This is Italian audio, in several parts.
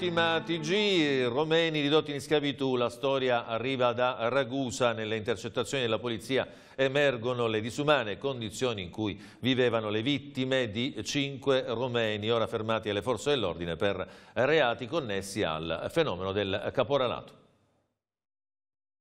Ultima TG, romeni ridotti in schiavitù, la storia arriva da Ragusa, nelle intercettazioni della polizia emergono le disumane condizioni in cui vivevano le vittime di cinque romeni, ora fermati alle forze dell'ordine per reati connessi al fenomeno del caporalato.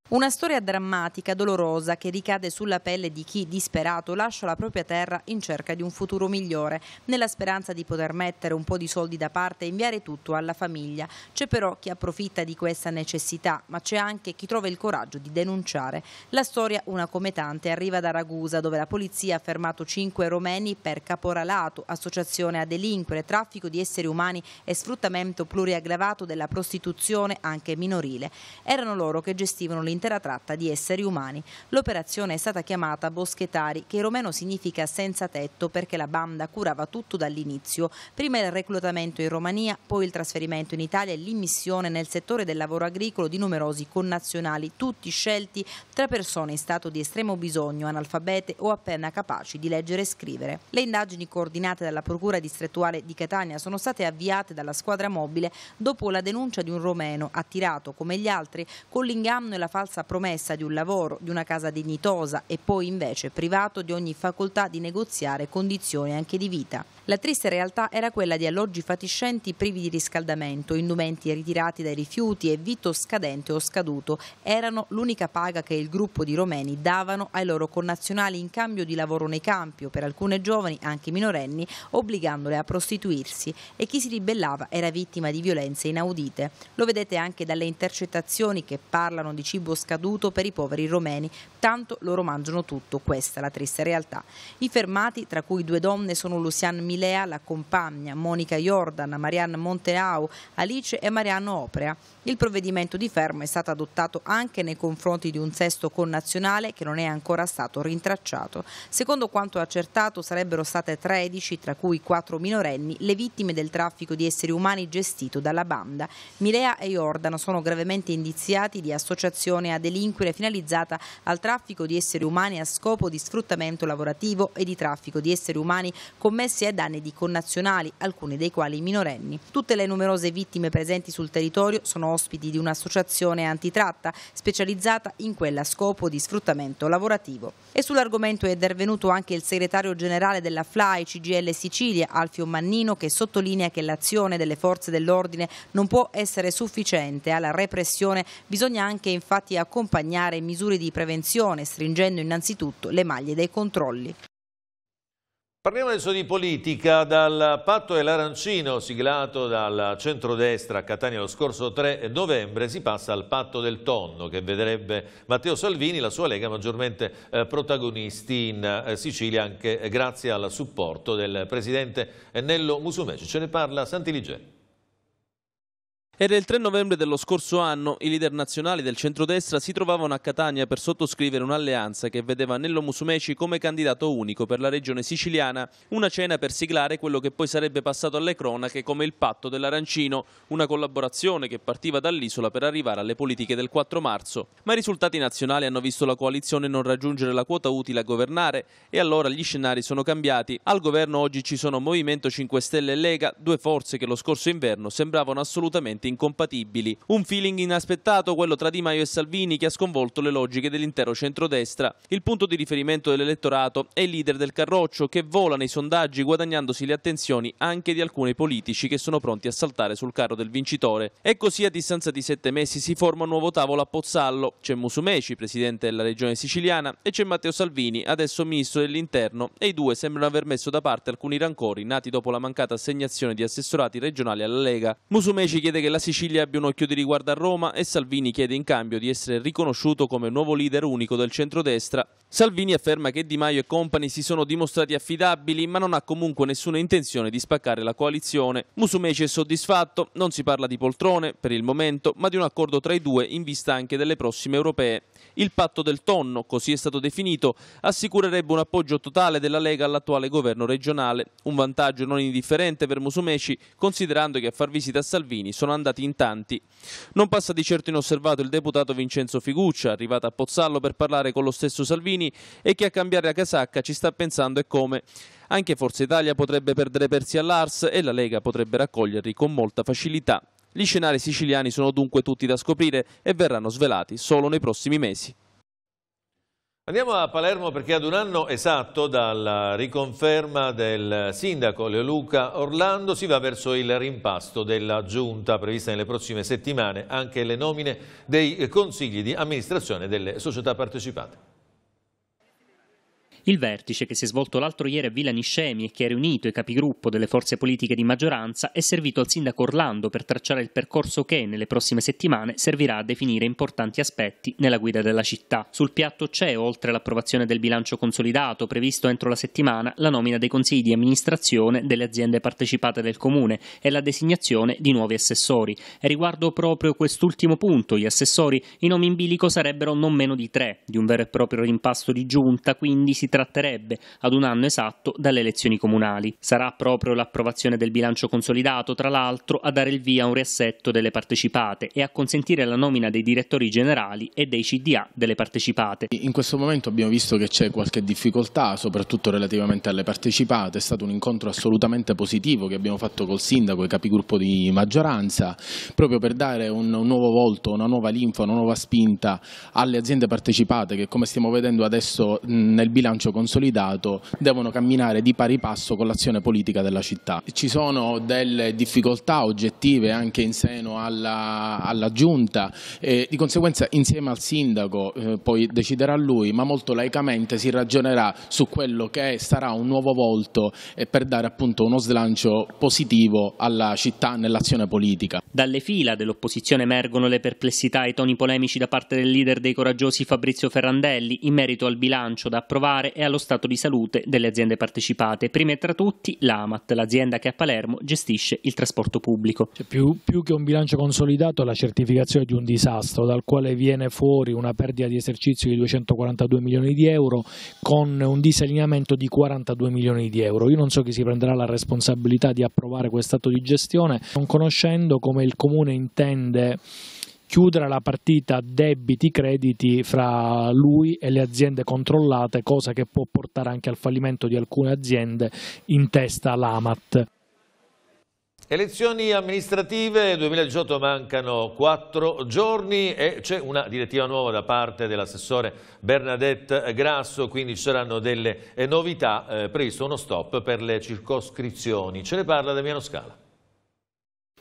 Una storia drammatica, dolorosa, che ricade sulla pelle di chi, disperato, lascia la propria terra in cerca di un futuro migliore, nella speranza di poter mettere un po' di soldi da parte e inviare tutto alla famiglia. C'è però chi approfitta di questa necessità, ma c'è anche chi trova il coraggio di denunciare. La storia, una come tante, arriva da Ragusa, dove la polizia ha fermato cinque romeni per caporalato, associazione a delinquere, traffico di esseri umani e sfruttamento pluriaggravato della prostituzione anche minorile. Erano loro che gestivano l'indagine l'intera tratta di esseri umani. L'operazione è stata chiamata Boschetari, che in romeno significa senza tetto perché la banda curava tutto dall'inizio, prima il reclutamento in Romania, poi il trasferimento in Italia e l'immissione nel settore del lavoro agricolo di numerosi connazionali, tutti scelti tra persone in stato di estremo bisogno, analfabete o appena capaci di leggere e scrivere. Le indagini coordinate dalla Procura distrettuale di Catania sono state avviate dalla squadra mobile dopo la denuncia di un romeno attirato, come gli altri, con l'inganno e la falsa falsa promessa di un lavoro, di una casa dignitosa e poi invece privato di ogni facoltà di negoziare condizioni anche di vita. La triste realtà era quella di alloggi fatiscenti privi di riscaldamento, indumenti ritirati dai rifiuti e vito scadente o scaduto erano l'unica paga che il gruppo di romeni davano ai loro connazionali in cambio di lavoro nei campi o per alcune giovani, anche minorenni, obbligandole a prostituirsi e chi si ribellava era vittima di violenze inaudite. Lo vedete anche dalle intercettazioni che parlano di cibo scaduto per i poveri romeni, tanto loro mangiano tutto, questa è la triste realtà. I fermati, tra cui due donne, sono Lucian Milano Milea la compagna Monica Jordan, Marianne Monteau, Alice e Mariano Oprea. Il provvedimento di fermo è stato adottato anche nei confronti di un sesto connazionale che non è ancora stato rintracciato. Secondo quanto accertato sarebbero state 13, tra cui 4 minorenni, le vittime del traffico di esseri umani gestito dalla banda. Milea e Jordan sono gravemente indiziati di associazione a delinquere finalizzata al traffico di esseri umani a scopo di sfruttamento lavorativo e di traffico di esseri umani commessi ai danni italiane di connazionali, alcuni dei quali minorenni. Tutte le numerose vittime presenti sul territorio sono ospiti di un'associazione antitratta specializzata in quella a scopo di sfruttamento lavorativo. E sull'argomento è intervenuto anche il segretario generale della FLAI CGL Sicilia, Alfio Mannino, che sottolinea che l'azione delle forze dell'ordine non può essere sufficiente alla repressione, bisogna anche infatti accompagnare misure di prevenzione, stringendo innanzitutto le maglie dei controlli. Parliamo adesso di politica, dal patto dell'Arancino siglato dal centrodestra a Catania lo scorso 3 novembre si passa al patto del tonno che vedrebbe Matteo Salvini e la sua Lega maggiormente eh, protagonisti in eh, Sicilia anche grazie al supporto del presidente Nello Musumeci. Ce ne parla Santiligè. Era il 3 novembre dello scorso anno, i leader nazionali del centrodestra si trovavano a Catania per sottoscrivere un'alleanza che vedeva Nello Musumeci come candidato unico per la regione siciliana, una cena per siglare quello che poi sarebbe passato alle cronache come il patto dell'Arancino, una collaborazione che partiva dall'isola per arrivare alle politiche del 4 marzo. Ma i risultati nazionali hanno visto la coalizione non raggiungere la quota utile a governare e allora gli scenari sono cambiati. Al governo oggi ci sono Movimento 5 Stelle e Lega, due forze che lo scorso inverno sembravano assolutamente totalmente incompatibili. Un feeling inaspettato, quello tra Di Maio e Salvini, che ha sconvolto le logiche dell'intero centrodestra. Il punto di riferimento dell'elettorato è il leader del Carroccio, che vola nei sondaggi guadagnandosi le attenzioni anche di alcuni politici che sono pronti a saltare sul carro del vincitore. E così a distanza di sette mesi si forma un nuovo tavolo a Pozzallo. C'è Musumeci, presidente della regione siciliana, e c'è Matteo Salvini, adesso ministro dell'interno, e i due sembrano aver messo da parte alcuni rancori nati dopo la mancata assegnazione di assessorati regionali alla Lega. Musumeci chiede che la la Sicilia abbia un occhio di riguardo a Roma e Salvini chiede in cambio di essere riconosciuto come nuovo leader unico del centrodestra. Salvini afferma che Di Maio e compagni si sono dimostrati affidabili ma non ha comunque nessuna intenzione di spaccare la coalizione. Musumeci è soddisfatto, non si parla di poltrone per il momento ma di un accordo tra i due in vista anche delle prossime europee. Il patto del tonno, così è stato definito, assicurerebbe un appoggio totale della Lega all'attuale governo regionale, un vantaggio non indifferente per Musumeci considerando che a far visita a Salvini sono andati andati in tanti. Non passa di certo inosservato il deputato Vincenzo Figuccia, arrivato a Pozzallo per parlare con lo stesso Salvini e che a cambiare la casacca ci sta pensando e come. Anche Forza Italia potrebbe perdere persi all'Ars e la Lega potrebbe raccoglierli con molta facilità. Gli scenari siciliani sono dunque tutti da scoprire e verranno svelati solo nei prossimi mesi. Andiamo a Palermo perché ad un anno esatto dalla riconferma del sindaco Leoluca Orlando si va verso il rimpasto della giunta prevista nelle prossime settimane anche le nomine dei consigli di amministrazione delle società partecipate. Il vertice che si è svolto l'altro ieri a Villa Niscemi e che ha riunito i capigruppo delle forze politiche di maggioranza è servito al sindaco Orlando per tracciare il percorso che nelle prossime settimane servirà a definire importanti aspetti nella guida della città. Sul piatto c'è, oltre all'approvazione del bilancio consolidato previsto entro la settimana, la nomina dei consigli di amministrazione delle aziende partecipate del comune e la designazione di nuovi assessori. E riguardo proprio quest'ultimo punto, gli assessori, i nomi in bilico sarebbero non meno di tre. Di un vero e proprio rimpasto di giunta, quindi si tratta tratterebbe ad un anno esatto dalle elezioni comunali. Sarà proprio l'approvazione del bilancio consolidato, tra l'altro, a dare il via a un riassetto delle partecipate e a consentire la nomina dei direttori generali e dei CDA delle partecipate. In questo momento abbiamo visto che c'è qualche difficoltà, soprattutto relativamente alle partecipate, è stato un incontro assolutamente positivo che abbiamo fatto col sindaco e capigruppo di maggioranza, proprio per dare un, nuovo volto, una nuova linfa, una nuova spinta alle aziende partecipate che come stiamo vedendo adesso nel bilancio consenso consolidato devono camminare di pari passo con l'azione politica della città. Ci sono delle difficoltà oggettive anche in seno alla, alla giunta e di conseguenza insieme al sindaco eh, poi deciderà lui ma molto laicamente si ragionerà su quello che sarà un nuovo volto eh, per dare appunto uno slancio positivo alla città nell'azione politica. Dalle fila dell'opposizione emergono le perplessità e i toni polemici da parte del leader dei coraggiosi Fabrizio Ferrandelli in merito al bilancio da approvare e allo stato di salute delle aziende partecipate, prime tra tutti l'AMAT, l'azienda che a Palermo gestisce il trasporto pubblico. Cioè, più, più che un bilancio consolidato la certificazione di un disastro dal quale viene fuori una perdita di esercizio di 242 milioni di euro con un disallineamento di 42 milioni di euro. Io non so chi si prenderà la responsabilità di approvare quest'atto di gestione, non conoscendo come il Comune intende chiudere la partita debiti-crediti fra lui e le aziende controllate, cosa che può portare anche al fallimento di alcune aziende, in testa l'AMAT. Elezioni amministrative 2018 mancano quattro giorni e c'è una direttiva nuova da parte dell'assessore Bernadette Grasso, quindi ci saranno delle novità, eh, previsto uno stop per le circoscrizioni. Ce ne parla Damiano Scala.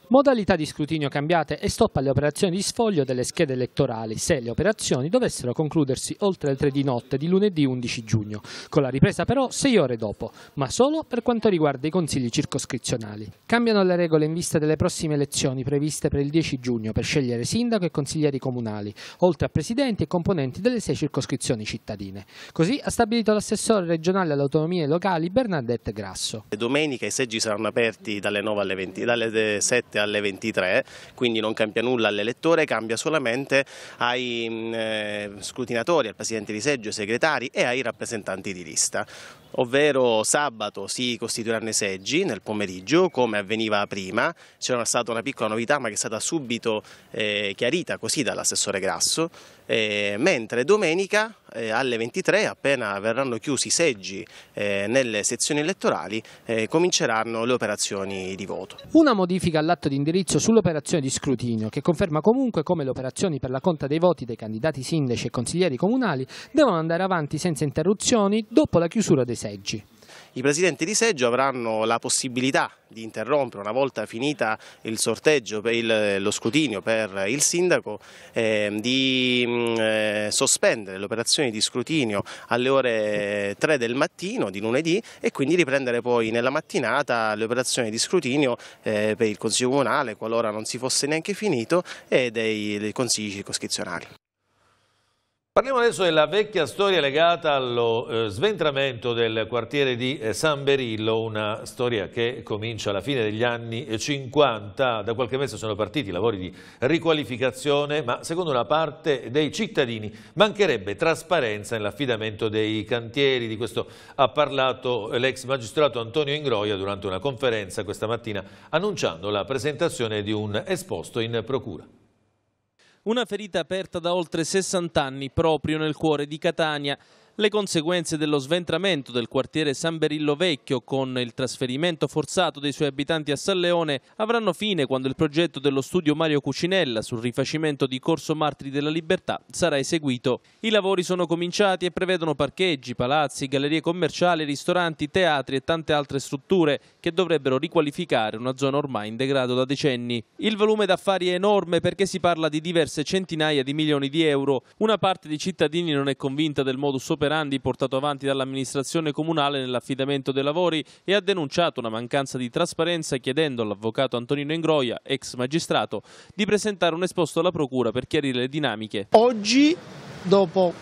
Modalità di scrutinio cambiate e stop alle operazioni di sfoglio delle schede elettorali se le operazioni dovessero concludersi oltre le 3 di notte di lunedì 11 giugno, con la ripresa però 6 ore dopo, ma solo per quanto riguarda i consigli circoscrizionali. Cambiano le regole in vista delle prossime elezioni previste per il 10 giugno per scegliere sindaco e consiglieri comunali, oltre a presidenti e componenti delle 6 circoscrizioni cittadine. Così ha stabilito l'assessore regionale alle autonomie locali Bernadette Grasso. Domenica i seggi saranno aperti dalle 9 alle 20, dalle 7 eh, 7 alle 23, quindi non cambia nulla all'elettore, cambia solamente ai mm, eh, scrutinatori, al presidente di seggio, ai segretari e ai rappresentanti di lista ovvero sabato si costituiranno i seggi nel pomeriggio come avveniva prima, c'era stata una piccola novità ma che è stata subito eh, chiarita così dall'assessore Grasso, eh, mentre domenica eh, alle 23 appena verranno chiusi i seggi eh, nelle sezioni elettorali eh, cominceranno le operazioni di voto. Una modifica all'atto di indirizzo sull'operazione di scrutinio che conferma comunque come le operazioni per la conta dei voti dei candidati sindaci e consiglieri comunali devono andare avanti senza interruzioni dopo la chiusura dei dei seggi. I presidenti di seggio avranno la possibilità di interrompere una volta finita il sorteggio, per il, lo scrutinio per il sindaco, ehm, mm, eh, di mh, sospendere le operazioni di scrutinio alle ore 3 eh, del mattino di lunedì e quindi riprendere poi nella mattinata le operazioni di scrutinio eh, per il Consiglio Comunale, qualora non si fosse neanche finito, e dei, dei consigli circoscrizionali. Parliamo adesso della vecchia storia legata allo eh, sventramento del quartiere di eh, San Berillo, una storia che comincia alla fine degli anni 50. Eh, da qualche mese sono partiti i lavori di riqualificazione, ma secondo una parte dei cittadini mancherebbe trasparenza nell'affidamento dei cantieri. Di questo ha parlato l'ex magistrato Antonio Ingroia durante una conferenza questa mattina, annunciando la presentazione di un esposto in procura. Una ferita aperta da oltre 60 anni proprio nel cuore di Catania le conseguenze dello sventramento del quartiere San Berillo Vecchio con il trasferimento forzato dei suoi abitanti a San Leone avranno fine quando il progetto dello studio Mario Cucinella sul rifacimento di Corso Martri della Libertà sarà eseguito. I lavori sono cominciati e prevedono parcheggi, palazzi, gallerie commerciali, ristoranti, teatri e tante altre strutture che dovrebbero riqualificare una zona ormai in degrado da decenni. Il volume d'affari è enorme perché si parla di diverse centinaia di milioni di euro. Una parte dei cittadini non è convinta del modus operandi operandi portato avanti dall'amministrazione comunale nell'affidamento dei lavori e ha denunciato una mancanza di trasparenza chiedendo all'avvocato Antonino Ingroia, ex magistrato, di presentare un esposto alla procura per chiarire le dinamiche. Oggi, dopo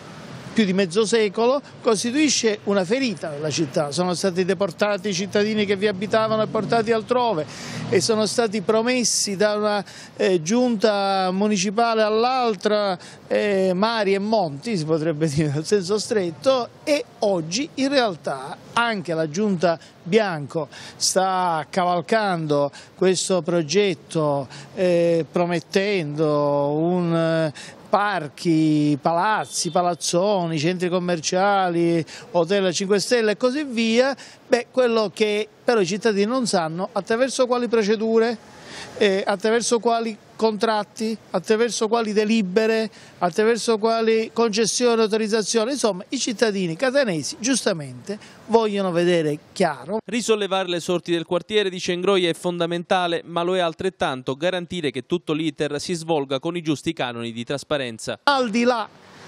più di mezzo secolo, costituisce una ferita della città. Sono stati deportati i cittadini che vi abitavano e portati altrove e sono stati promessi da una eh, giunta municipale all'altra eh, mari e monti, si potrebbe dire nel senso stretto, e oggi in realtà anche la giunta Bianco sta cavalcando questo progetto eh, promettendo un parchi, palazzi, palazzoni, centri commerciali, hotel 5 stelle e così via, beh, quello che però i cittadini non sanno attraverso quali procedure, eh, attraverso quali contratti, attraverso quali delibere, attraverso quali concessioni e autorizzazioni, insomma i cittadini catanesi giustamente vogliono vedere chiaro. Risollevare le sorti del quartiere di Cengroia è fondamentale, ma lo è altrettanto garantire che tutto l'iter si svolga con i giusti canoni di trasparenza. Al di là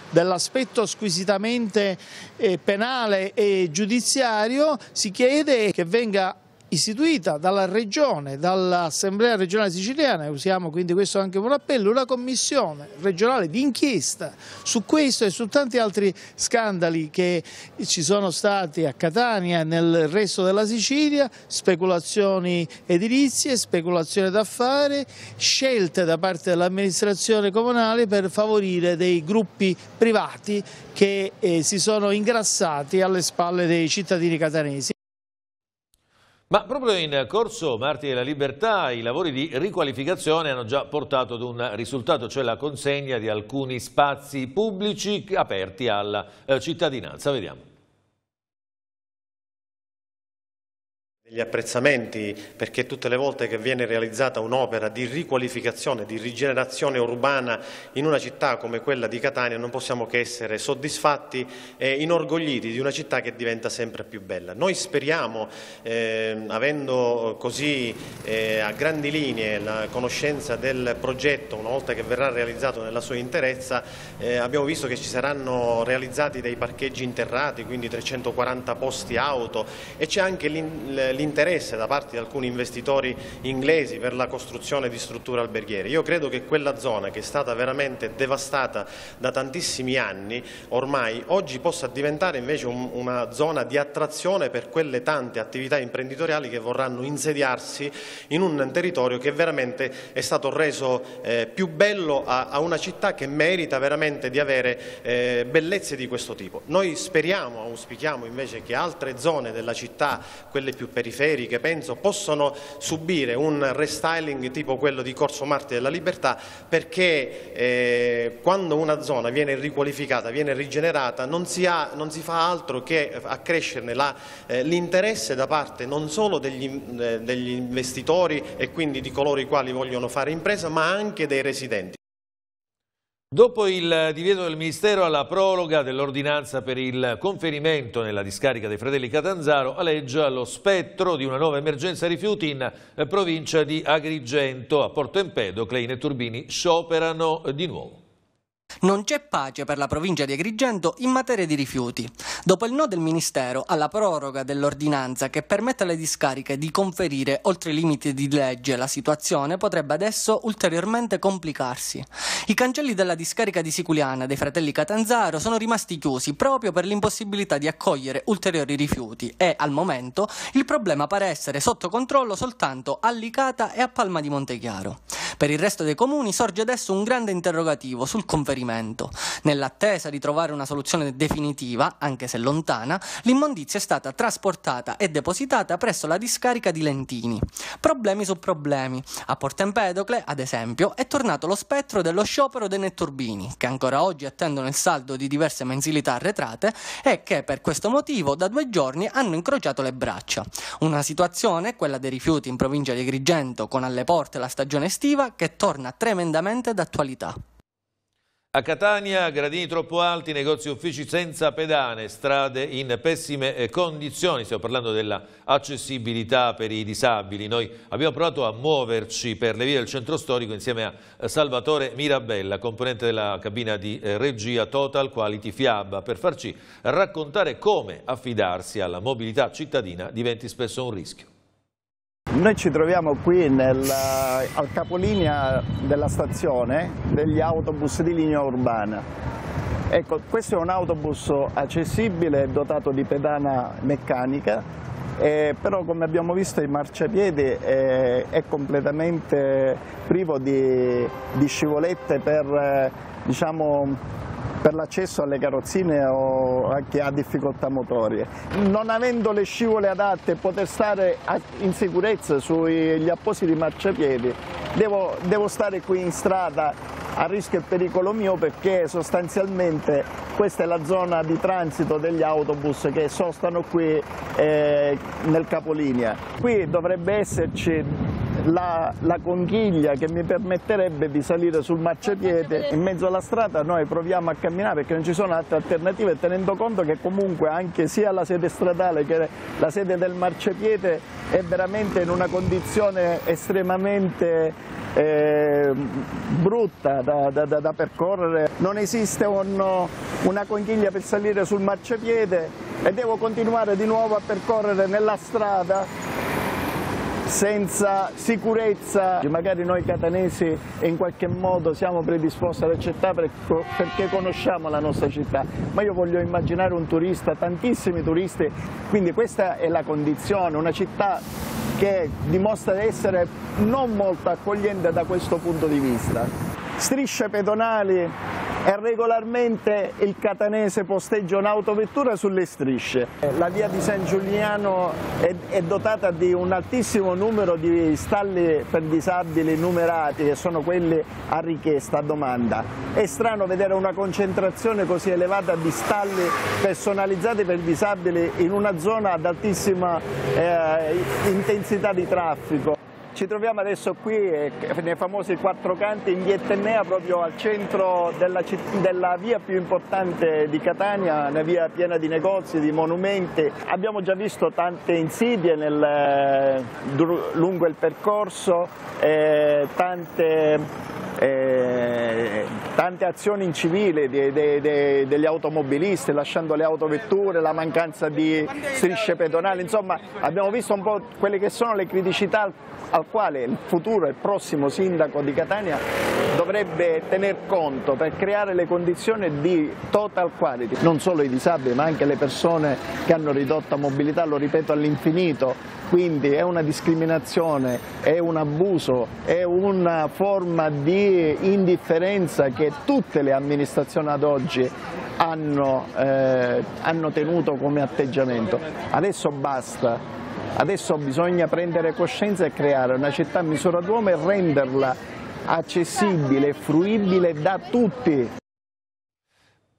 dell'aspetto squisitamente eh, penale e giudiziario si chiede che venga istituita dalla Regione, dall'Assemblea regionale siciliana, usiamo quindi questo anche per un appello, una commissione regionale di inchiesta su questo e su tanti altri scandali che ci sono stati a Catania e nel resto della Sicilia, speculazioni edilizie, speculazione d'affari, scelte da parte dell'amministrazione comunale per favorire dei gruppi privati che eh, si sono ingrassati alle spalle dei cittadini catanesi. Ma proprio in corso Marti della Libertà i lavori di riqualificazione hanno già portato ad un risultato, cioè la consegna di alcuni spazi pubblici aperti alla eh, cittadinanza. Vediamo. gli apprezzamenti perché tutte le volte che viene realizzata un'opera di riqualificazione, di rigenerazione urbana in una città come quella di Catania non possiamo che essere soddisfatti e inorgogliti di una città che diventa sempre più bella. Noi speriamo, eh, avendo così eh, a grandi linee la conoscenza del progetto una volta che verrà realizzato nella sua interezza, eh, abbiamo visto che ci saranno realizzati dei parcheggi interrati, quindi 340 posti auto e c'è anche l'interno l'interesse da parte di alcuni investitori inglesi per la costruzione di strutture alberghiere. Io credo che quella zona che è stata veramente devastata da tantissimi anni ormai oggi possa diventare invece un, una zona di attrazione per quelle tante attività imprenditoriali che vorranno insediarsi in un territorio che veramente è stato reso eh, più bello a, a, una città che merita veramente di avere eh, bellezze di questo tipo. Noi speriamo, auspichiamo invece che altre zone della città, quelle più periferiche, periferiche, penso, possono subire un restyling tipo quello di Corso Marte della Libertà perché eh, quando una zona viene riqualificata, viene rigenerata, non si, ha, non si fa altro che accrescerne eh, l'interesse eh, da parte non solo degli, eh, degli investitori e quindi di coloro i quali vogliono fare impresa, ma anche dei residenti. Dopo il divieto del Ministero alla proroga dell'ordinanza per il conferimento nella discarica dei fratelli Catanzaro alleggia lo spettro di una nuova emergenza rifiuti in eh, provincia di Agrigento. A Porto Empedocle i Turbini scioperano eh, di nuovo. Non c'è pace per la provincia di Agrigento in materia di rifiuti. Dopo il no del Ministero alla proroga dell'ordinanza che permette alle discariche di conferire oltre i limiti di legge, la situazione potrebbe adesso ulteriormente complicarsi. I cancelli della discarica di Siculiana dei fratelli Catanzaro sono rimasti chiusi proprio per l'impossibilità di accogliere ulteriori rifiuti e, al momento, il problema pare essere sotto controllo soltanto a Licata e a Palma di Montechiaro. Per il resto dei comuni sorge adesso un grande interrogativo sul conferimento. Nell'attesa di trovare una soluzione definitiva, anche se lontana, l'immondizia è stata trasportata e depositata presso la discarica di Lentini. Problemi su problemi. A Empedocle, ad esempio, è tornato lo spettro dello sciopero sciopero dei netturbini, che ancora oggi attendono il saldo di diverse mensilità arretrate e che per questo motivo da due giorni hanno incrociato le braccia. Una situazione, quella dei rifiuti in provincia di Agrigento, con alle porte la stagione estiva, che torna tremendamente d'attualità. A Catania gradini troppo alti, negozi e uffici senza pedane, strade in pessime eh, condizioni, stiamo parlando dell'accessibilità per i disabili. Noi abbiamo provato a muoverci per le vie del centro storico insieme a eh, Salvatore Mirabella, componente della cabina di eh, regia Total Quality Fiab, per farci raccontare come affidarsi alla mobilità cittadina diventi spesso un rischio. Noi ci troviamo qui nel, eh, al capolinea della stazione degli autobus di linea urbana. Ecco, questo è un autobus accessibile, dotato di pedana meccanica, eh, però come abbiamo visto il marciapiedi è, eh, è completamente privo di, di scivolette per eh, diciamo, per l'accesso alle carrozzine o a chi ha difficoltà motorie. Non avendo le scivole adatte e poter stare in sicurezza sugli appositi marciapiedi, devo, devo stare qui in strada a rischio e pericolo mio perché sostanzialmente questa è la zona di transito degli autobus che sostano qui eh, nel capolinea. Qui dovrebbe esserci la, la, conchiglia che mi permetterebbe di salire sul marciapiede in mezzo alla strada noi proviamo a camminare perché non ci sono altre alternative tenendo conto che comunque anche sia la sede stradale che la sede del marciapiede è veramente in una condizione estremamente eh, brutta da, da, da, percorrere non esiste un, una conchiglia per salire sul marciapiede e devo continuare di nuovo a percorrere nella strada senza sicurezza, magari noi catanesi in qualche modo siamo predisposti ad accettare perché conosciamo la nostra città, ma io voglio immaginare un turista, tantissimi turisti, quindi questa è la condizione, una città che dimostra di essere non molto accogliente da questo punto di vista. Strisce pedonali e regolarmente il catanese posteggia un'autovettura sulle strisce. La via di San Giuliano è, è dotata di un altissimo numero di stalli per disabili numerati che sono quelli a richiesta, a domanda. È strano vedere una concentrazione così elevata di stalli personalizzati per disabili in una zona ad altissima eh, intensità di traffico. Ci troviamo adesso qui eh, nei famosi quattro canti in via Etnea, proprio al centro della, della, via più importante di Catania, una via piena di negozi, di monumenti. Abbiamo già visto tante insidie nel, lungo il percorso, eh, tante... Eh, eh, tante azioni incivili de, de, de, degli automobilisti, lasciando le autovetture, la mancanza di strisce pedonali, insomma abbiamo visto un po' quelle che sono le criticità al, al quale il futuro e il prossimo sindaco di Catania dovrebbe tener conto per creare le condizioni di total quality, non solo i disabili ma anche le persone che hanno ridotta mobilità, lo ripeto all'infinito, quindi è una discriminazione, è un abuso, è una forma di indifferenza trasparenza che tutte le amministrazioni ad oggi hanno, eh, hanno tenuto come atteggiamento. Adesso basta, adesso bisogna prendere coscienza e creare una città a misura d'uomo e renderla accessibile e fruibile da tutti.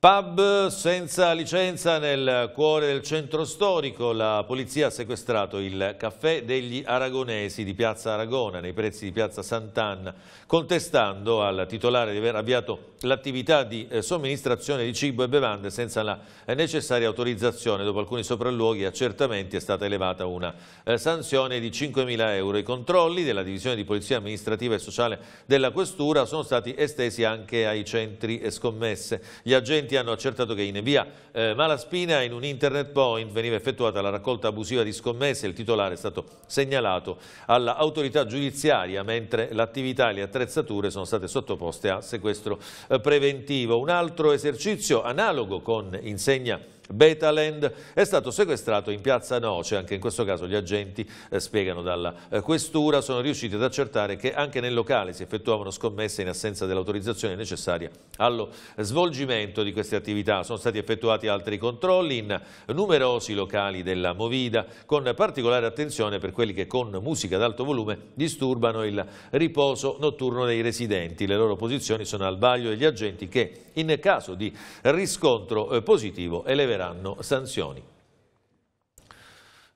Pub senza licenza nel cuore del centro storico, la polizia ha sequestrato il caffè degli aragonesi di Piazza Aragona nei prezzi di Piazza Sant'Anna, contestando al titolare di aver avviato l'attività di eh, somministrazione di cibo e bevande senza la necessaria autorizzazione. Dopo alcuni sopralluoghi e accertamenti è stata elevata una eh, sanzione di 5.000 euro. I controlli della divisione di polizia amministrativa e sociale della Questura sono stati estesi anche ai centri scommesse. Gli agenti Agenti hanno accertato che in via eh, Malaspina in un internet point veniva effettuata la raccolta abusiva di scommesse e il titolare è stato segnalato all'autorità giudiziaria mentre l'attività e le attrezzature sono state sottoposte a sequestro eh, preventivo. Un altro esercizio analogo con insegna Betaland è stato sequestrato in piazza Noce, anche in questo caso gli agenti eh, spiegano dalla eh, questura, sono riusciti ad accertare che anche nel locale si effettuavano scommesse in assenza dell'autorizzazione necessaria allo svolgimento di queste attività. Sono stati effettuati altri controlli in numerosi locali della Movida, con particolare attenzione per quelli che con musica ad alto volume disturbano il riposo notturno dei residenti. Le loro posizioni sono al vaglio degli agenti che in caso di riscontro eh, positivo eleveranno arriveranno sanzioni.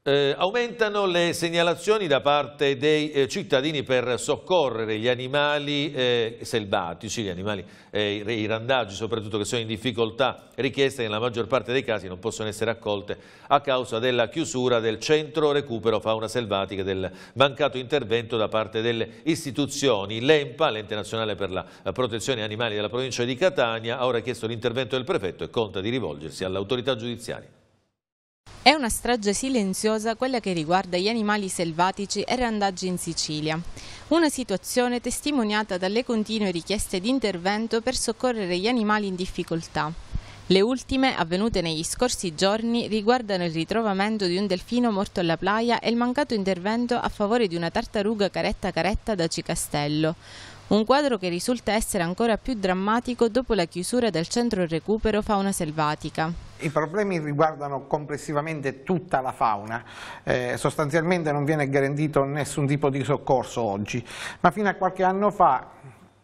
Eh, aumentano le segnalazioni da parte dei eh, cittadini per soccorrere gli animali eh, selvatici, gli animali, eh, i randaggi soprattutto che sono in difficoltà, richieste che nella maggior parte dei casi non possono essere accolte a causa della chiusura del centro recupero fauna selvatica e del mancato intervento da parte delle istituzioni. L'EMPA, l'ente nazionale per la protezione animali della provincia di Catania, ha ora chiesto l'intervento del prefetto e conta di rivolgersi all'autorità giudiziaria. È una strage silenziosa quella che riguarda gli animali selvatici e randaggi in Sicilia. Una situazione testimoniata dalle continue richieste di intervento per soccorrere gli animali in difficoltà. Le ultime, avvenute negli scorsi giorni, riguardano il ritrovamento di un delfino morto alla playa e il mancato intervento a favore di una tartaruga caretta caretta da Cicastello. Un quadro che risulta essere ancora più drammatico dopo la chiusura del centro recupero fauna selvatica. I problemi riguardano complessivamente tutta la fauna, eh, sostanzialmente non viene garantito nessun tipo di soccorso oggi, ma fino a qualche anno fa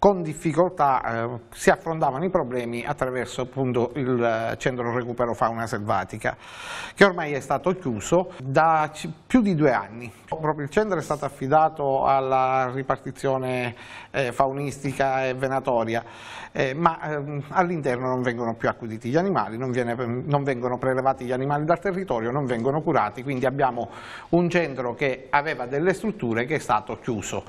con difficoltà eh, si affrontavano i problemi attraverso appunto, il eh, centro recupero fauna selvatica che ormai è stato chiuso da più di due anni. Proprio il centro è stato affidato alla ripartizione eh, faunistica e venatoria eh, ma ehm, all'interno non vengono più accuditi gli animali, non, viene, ehm, non vengono prelevati gli animali dal territorio, non vengono curati quindi abbiamo un centro che aveva delle strutture che è stato chiuso.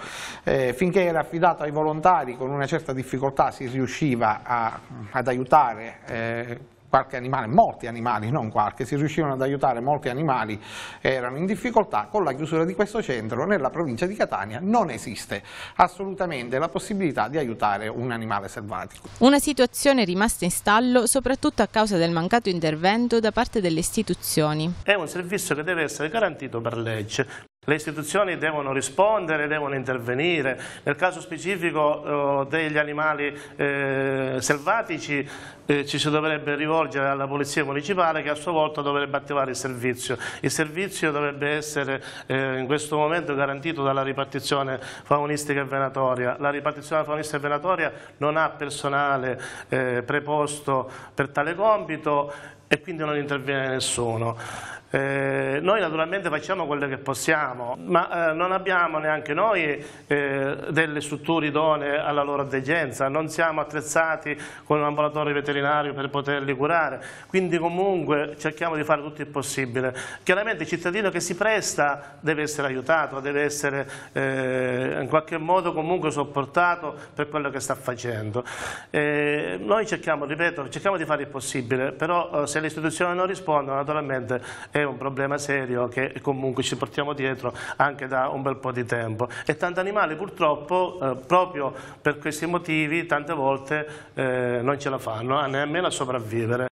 Eh, finché era affidato ai volontari con una certa difficoltà si riusciva a, ad aiutare eh, qualche animale, molti animali, non qualche, si riuscivano ad aiutare molti animali erano in difficoltà, con la chiusura di questo centro nella provincia di Catania non esiste assolutamente la possibilità di aiutare un animale selvatico. Una situazione rimasta in stallo soprattutto a causa del mancato intervento da parte delle istituzioni. È un servizio che deve essere garantito per legge, le istituzioni devono rispondere, devono intervenire. Nel caso specifico eh, degli animali eh, selvatici eh, ci si dovrebbe rivolgere alla Polizia Municipale che a sua volta dovrebbe attivare il servizio. Il servizio dovrebbe essere in questo momento garantito dalla ripartizione faunistica e venatoria. La ripartizione faunistica e venatoria non ha personale preposto per tale compito e quindi non interviene nessuno. Eh, noi naturalmente facciamo quello che possiamo, ma eh, non abbiamo neanche noi eh, delle strutture idonee alla loro degenza, non siamo attrezzati con un ambulatorio veterinario per poterli curare, quindi comunque cerchiamo di fare tutto il possibile. Chiaramente il cittadino che si presta deve essere aiutato, deve essere eh, in qualche modo comunque sopportato per quello che sta facendo. Eh, noi cerchiamo, ripeto, cerchiamo di fare il possibile, però eh, se le istituzioni non rispondono naturalmente è un problema serio che comunque ci portiamo dietro anche da un bel po' di tempo e tanti animali purtroppo eh, proprio per questi motivi tante volte eh, non ce la fanno, nemmeno a sopravvivere.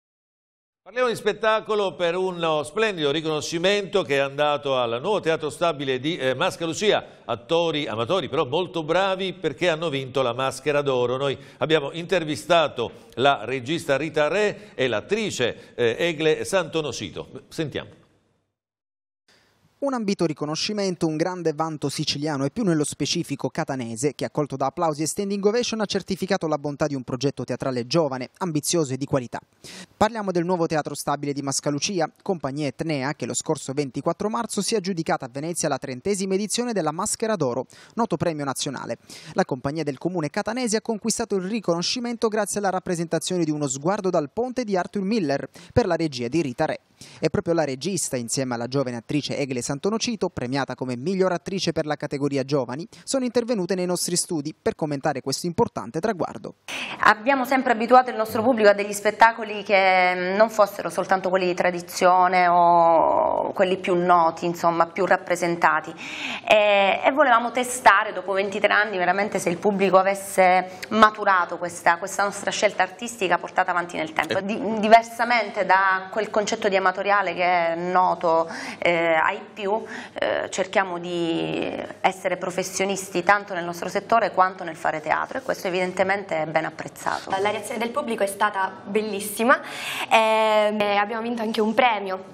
Parliamo di spettacolo per uno oh, splendido riconoscimento che è andato al nuovo teatro stabile di eh, Mascalucia. Attori amatori però molto bravi perché hanno vinto la maschera d'oro. Noi abbiamo intervistato la regista Rita Re e l'attrice eh, Egle Santonosito. Sentiamo. Un ambito riconoscimento, un grande vanto siciliano e più nello specifico catanese, che accolto da applausi e standing ovation ha certificato la bontà di un progetto teatrale giovane, ambizioso e di qualità. Parliamo del nuovo teatro stabile di Mascalucia, compagnia etnea che lo scorso 24 marzo si è aggiudicata a Venezia la trentesima edizione della Maschera d'Oro, noto premio nazionale. La compagnia del comune catanese ha conquistato il riconoscimento grazie alla rappresentazione di uno sguardo dal ponte di Arthur Miller per la regia di Rita Re. È proprio la regista, insieme alla giovane attrice Egle Santonocito, premiata come miglior attrice per la categoria giovani, sono intervenute nei nostri studi per commentare questo importante traguardo. Abbiamo sempre abituato il nostro pubblico a degli spettacoli che mm, non fossero soltanto quelli di tradizione o quelli più noti, insomma, più rappresentati e, e volevamo testare dopo 23 anni veramente se il pubblico avesse maturato questa, questa nostra scelta artistica portata avanti nel tempo, eh. di, diversamente da quel concetto di amatore laboratoriale che è noto eh, ai più, eh, cerchiamo di essere professionisti tanto nel nostro settore quanto nel fare teatro e questo evidentemente è ben apprezzato. La reazione del pubblico è stata bellissima, eh, abbiamo vinto anche un premio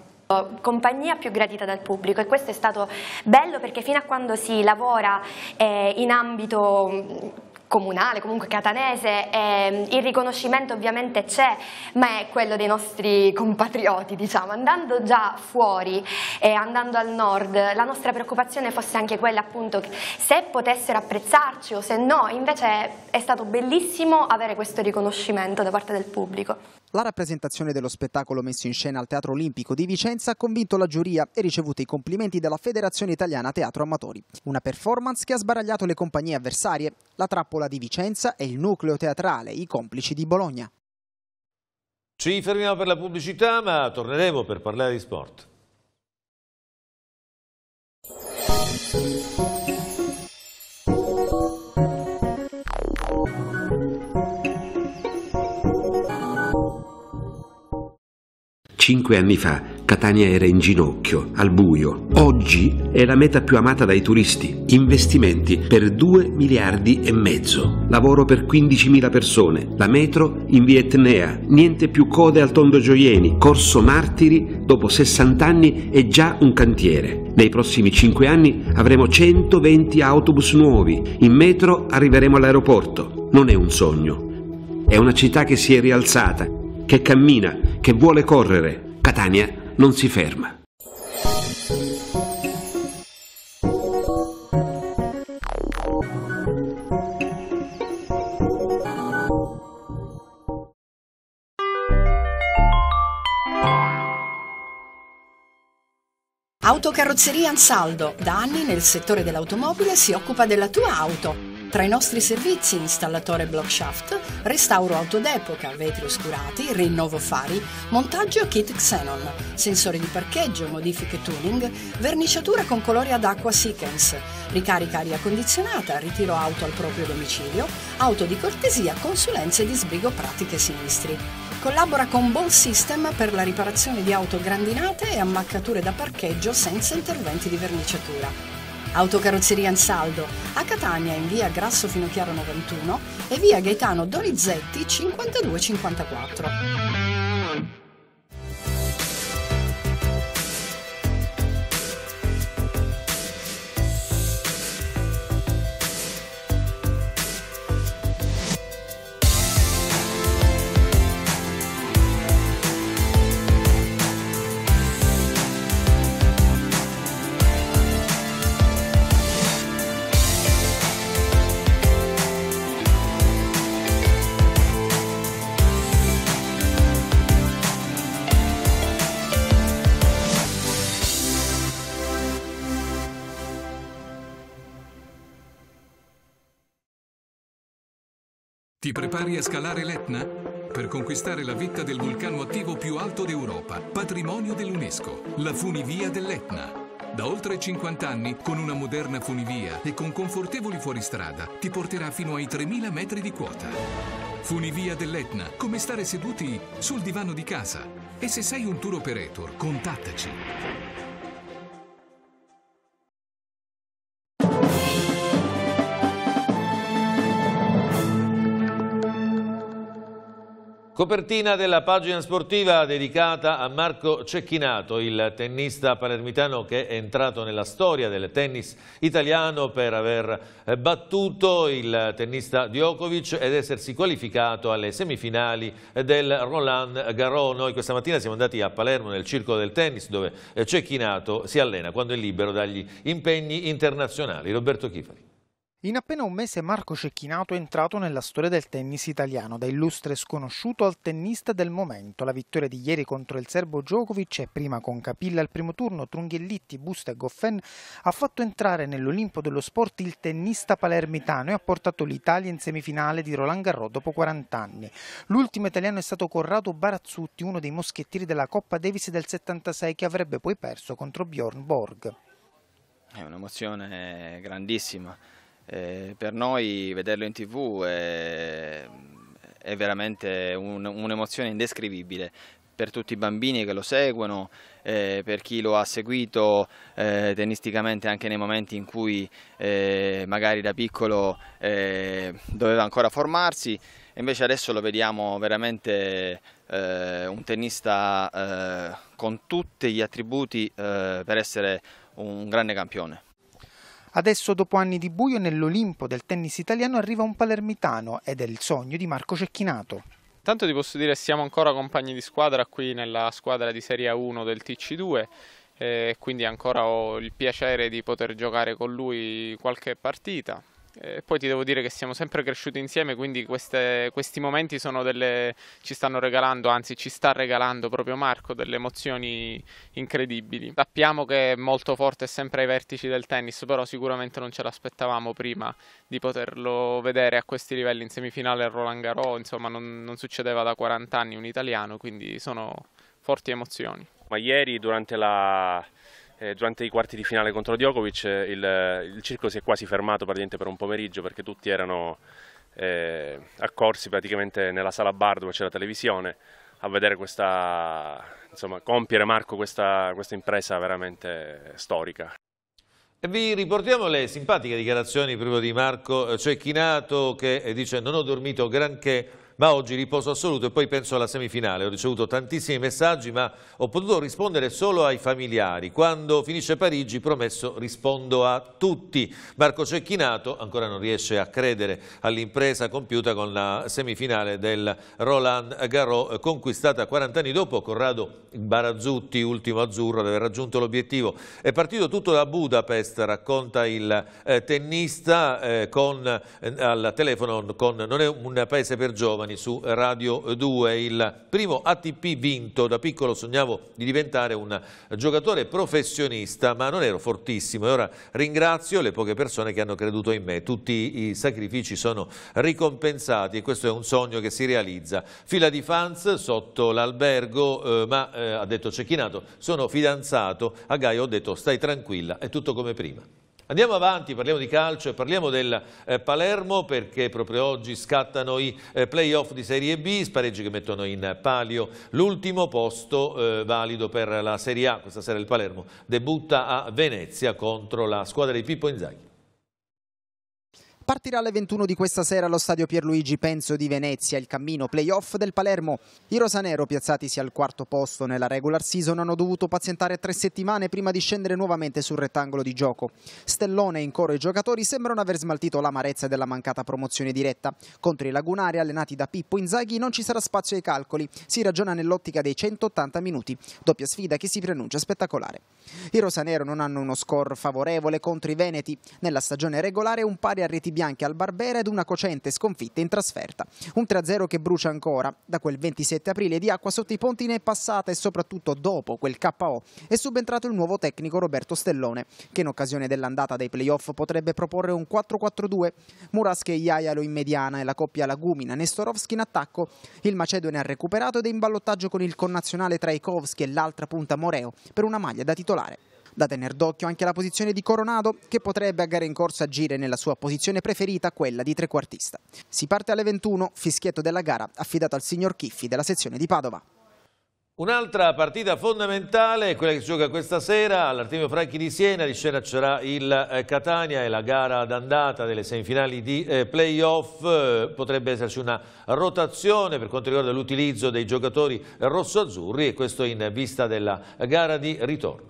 compagnia più gradita dal pubblico e questo è stato bello perché fino a quando si lavora eh, in ambito comunale, comunque catanese, eh, il riconoscimento ovviamente c'è, ma è quello dei nostri compatrioti, diciamo. Andando già fuori, eh, andando al nord, la nostra preoccupazione fosse anche quella appunto se potessero apprezzarci o se no, invece è stato bellissimo avere questo riconoscimento da parte del pubblico. La rappresentazione dello spettacolo messo in scena al Teatro Olimpico di Vicenza ha convinto la giuria e ricevuto i complimenti dalla Federazione Italiana Teatro Amatori. Una performance che ha sbaragliato le compagnie avversarie, la Trappola di Vicenza e il nucleo teatrale, i complici di Bologna. Ci fermiamo per la pubblicità, ma torneremo per parlare di sport. Cinque anni fa Catania era in ginocchio, al buio. Oggi è la meta più amata dai turisti. Investimenti per 2 miliardi e mezzo. Lavoro per 15.000 persone. La metro in via Etnea. Niente più code al Tondo Gioieni. Corso Martiri, dopo 60 anni, è già un cantiere. Nei prossimi 5 anni avremo 120 autobus nuovi. In metro arriveremo all'aeroporto. Non è un sogno. È una città che si è rialzata, che cammina, che vuole correre. Catania non si ferma. Autocarrozzeria Ansaldo, da anni nel settore dell'automobile si occupa della tua auto tra i nostri servizi installatore blockshaft, restauro auto d'epoca, vetri oscurati, rinnovo fari, montaggio kit xenon, sensori di parcheggio, modifiche tuning, verniciatura con colori ad acqua Seekens, ricarica aria condizionata, ritiro auto al proprio domicilio, auto di cortesia, consulenze di sbrigo pratiche sinistri collabora con Ball System per la riparazione di auto grandinate e ammaccature da parcheggio senza interventi di verniciatura. Autocarrozzeria Ansaldo, a Catania in via Grasso Finocchiaro 91 e via Gaetano Donizetti 5254. Ti prepari a scalare l'Etna? Per conquistare la vetta del vulcano attivo più alto d'Europa, patrimonio dell'UNESCO, la funivia dell'Etna. Da oltre 50 anni, con una moderna funivia e con confortevoli fuoristrada, ti porterà fino ai 3.000 metri di quota. Funivia dell'Etna, come stare seduti sul divano di casa. E se sei un tour operator, contattaci. Copertina della pagina sportiva dedicata a Marco Cecchinato, il tennista palermitano che è entrato nella storia del tennis italiano per aver eh, battuto il tennista Djokovic ed essersi qualificato alle semifinali eh, del Roland Garros. Noi questa mattina siamo andati a Palermo nel circolo del tennis dove eh, Cecchinato si allena quando è libero dagli impegni internazionali. Roberto Chifari. In appena un mese Marco Cecchinato è entrato nella storia del tennis italiano, da illustre sconosciuto al tennista del momento. La vittoria di ieri contro il serbo Djokovic e prima con Capilla al primo turno, Trunghellitti, Busta e Goffin ha fatto entrare nell'Olimpo dello sport il tennista palermitano e ha portato l'Italia in semifinale di Roland Garros dopo 40 anni. L'ultimo italiano è stato Corrado Barazzutti, uno dei moschettieri della Coppa Davis del 76 che avrebbe poi perso contro Bjorn Borg. È un'emozione grandissima eh, per noi vederlo in tv è, è veramente un'emozione indescrivibile per tutti i bambini che lo seguono, eh, per chi lo ha seguito eh, tennisticamente anche nei momenti in cui eh, magari da piccolo eh, doveva ancora formarsi, invece adesso lo vediamo veramente eh, un tennista eh, con tutti gli attributi per essere un grande campione. Adesso, dopo anni di buio, nell'Olimpo del tennis italiano arriva un palermitano ed è il sogno di Marco Cecchinato. Intanto ti posso dire che siamo ancora compagni di squadra qui nella squadra di Serie 1 del TC2 e eh, quindi ancora ho il piacere di poter giocare con lui qualche partita. E eh, poi ti devo dire che siamo sempre cresciuti insieme, quindi queste, questi momenti delle, ci stanno regalando, anzi ci sta regalando proprio Marco, delle emozioni incredibili. Sappiamo che è molto forte, è sempre ai vertici del tennis, però sicuramente non ce l'aspettavamo prima di poterlo vedere a questi livelli in semifinale a Roland Garros, insomma non, non succedeva da 40 anni un italiano, quindi sono forti emozioni. Ma ieri durante la eh, durante i quarti di finale contro Djokovic eh, il, eh, il circolo si è quasi fermato praticamente per un pomeriggio perché tutti erano eh, accorsi praticamente nella sala bar dove c'era la televisione a vedere questa, insomma, compiere Marco questa, questa impresa veramente storica. E vi riportiamo le simpatiche dichiarazioni proprio di Marco eh, Cecchinato cioè che dice non ho dormito granché ma oggi riposo assoluto e poi penso alla semifinale. Ho ricevuto tantissimi messaggi, ma ho potuto rispondere solo ai familiari. Quando finisce Parigi, promesso, rispondo a tutti. Marco Cecchinato ancora non riesce a credere all'impresa compiuta con la semifinale del Roland Garros, eh, conquistata 40 anni dopo. Corrado Barazzutti, ultimo azzurro, ad aver raggiunto l'obiettivo. È partito tutto da Budapest, racconta il eh, tennista eh, con, eh, al telefono con Non è un paese per giovani, giovani su Radio 2, il primo ATP vinto, da piccolo sognavo di diventare un giocatore professionista ma non ero fortissimo e ora ringrazio le poche persone che hanno creduto in me, tutti i sacrifici sono ricompensati e questo è un sogno che si realizza. Fila di fans sotto l'albergo eh, ma eh, ha detto Cecchinato sono fidanzato, a Gaio ho detto stai tranquilla, è tutto come prima. Andiamo avanti, parliamo di calcio e parliamo del eh, Palermo perché proprio oggi scattano i eh, playoff di Serie B, spareggi che mettono in palio l'ultimo posto eh, valido per la Serie A. Questa sera il Palermo debutta a Venezia contro la squadra di Pippo Inzaghi. Partirà alle 21 di questa sera allo stadio Pierluigi Penso di Venezia il cammino playoff del Palermo. I rosanero, piazzatisi al quarto posto nella regular season, hanno dovuto pazientare tre settimane prima di scendere nuovamente sul rettangolo di gioco. Stellone in coro i giocatori sembrano aver smaltito l'amarezza della mancata promozione diretta. Contro i lagunari, allenati da Pippo Inzaghi, non ci sarà spazio ai calcoli. Si ragiona nell'ottica dei 180 minuti. Doppia sfida che si preannuncia spettacolare. I rosanero non hanno uno score favorevole contro i veneti. Nella stagione regolare un pari a reti bianchi bianche al Barbera ed una cocente sconfitta in trasferta. Un 3-0 che brucia ancora. Da quel 27 aprile di acqua sotto i ponti ne è passata e soprattutto dopo quel KO è subentrato il nuovo tecnico Roberto Stellone, che in occasione dell'andata dei playoff potrebbe proporre un 4-4-2. Murasche e Iaialo in mediana e la coppia Lagumina Nestorovski in attacco. Il Macedone ha recuperato ed è in ballottaggio con il connazionale Traikovski e l'altra punta Moreo per una maglia da titolare. Da tener d'occhio anche la posizione di Coronado, che potrebbe a gara in corso agire nella sua posizione preferita, quella di trequartista. Si parte alle 21, fischietto della gara, affidato al signor Chiffi della sezione di Padova. Un'altra partita fondamentale è quella che si gioca questa sera all'Artemio Franchi di Siena, di scena c'era il eh, Catania e la gara d'andata delle semifinali di eh, playoff, eh, potrebbe esserci una rotazione per quanto riguarda l'utilizzo dei giocatori rosso-azzurri e questo in vista della gara di ritorno.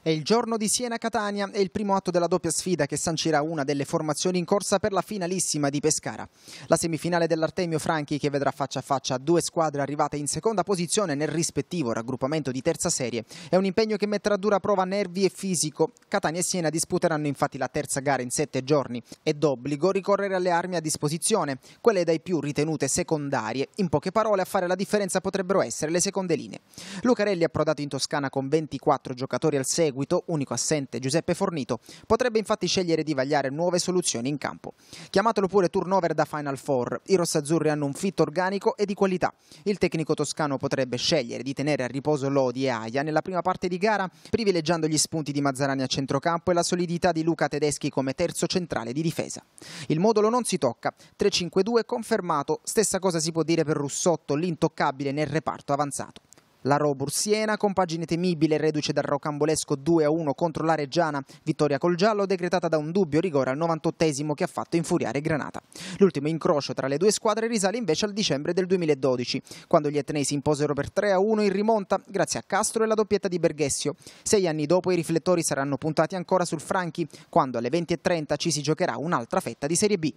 È il giorno di Siena-Catania e il primo atto della doppia sfida che sancirà una delle formazioni in corsa per la finalissima di Pescara. La semifinale dell'Artemio Franchi che vedrà faccia a faccia due squadre arrivate in seconda posizione nel rispettivo raggruppamento di terza serie. È un impegno che metterà a dura prova nervi e fisico. Catania e Siena disputeranno infatti la terza gara in sette giorni ed obbligo ricorrere alle armi a disposizione, quelle dai più ritenute secondarie. In poche parole a fare la differenza potrebbero essere le seconde linee. Lucarelli ha approdato in Toscana con 24 giocatori al 6 seguito, unico assente Giuseppe Fornito, potrebbe infatti scegliere di vagliare nuove soluzioni in campo. Chiamatelo pure turnover da Final Four, i rossazzurri hanno un fit organico e di qualità. Il tecnico toscano potrebbe scegliere di tenere a riposo Lodi e Aia nella prima parte di gara, privilegiando gli spunti di Mazzarani a centrocampo e la solidità di Luca Tedeschi come terzo centrale di difesa. Il modulo non si tocca, 3-5-2 confermato, stessa cosa si può dire per Russotto, l'intoccabile nel reparto avanzato. La Robur Siena, compagine temibile, reduce dal rocambolesco 2-1 contro la Reggiana, vittoria col giallo decretata da un dubbio rigore al 98 che ha fatto infuriare Granata. L'ultimo incrocio tra le due squadre risale invece al dicembre del 2012, quando gli etnei si imposero per 3-1 in rimonta grazie a Castro e la doppietta di Berghessio. Sei anni dopo i riflettori saranno puntati ancora sul Franchi, quando alle 20.30 ci si giocherà un'altra fetta di Serie B.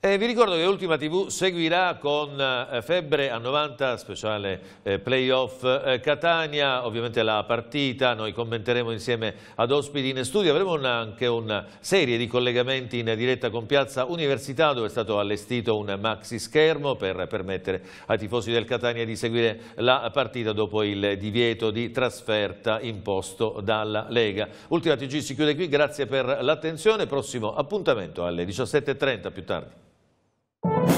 Eh, vi ricordo che Ultima TV seguirà con eh, Febbre a 90, speciale eh, playoff eh, Catania, ovviamente la partita, noi commenteremo insieme ad ospiti in studio, avremo una, anche una serie di collegamenti in diretta con Piazza Università dove è stato allestito un maxi schermo per permettere ai tifosi del Catania di seguire la partita dopo il divieto di trasferta imposto dalla Lega. Ultima TG si chiude qui, grazie per l'attenzione, prossimo appuntamento alle 17.30 più tardi. you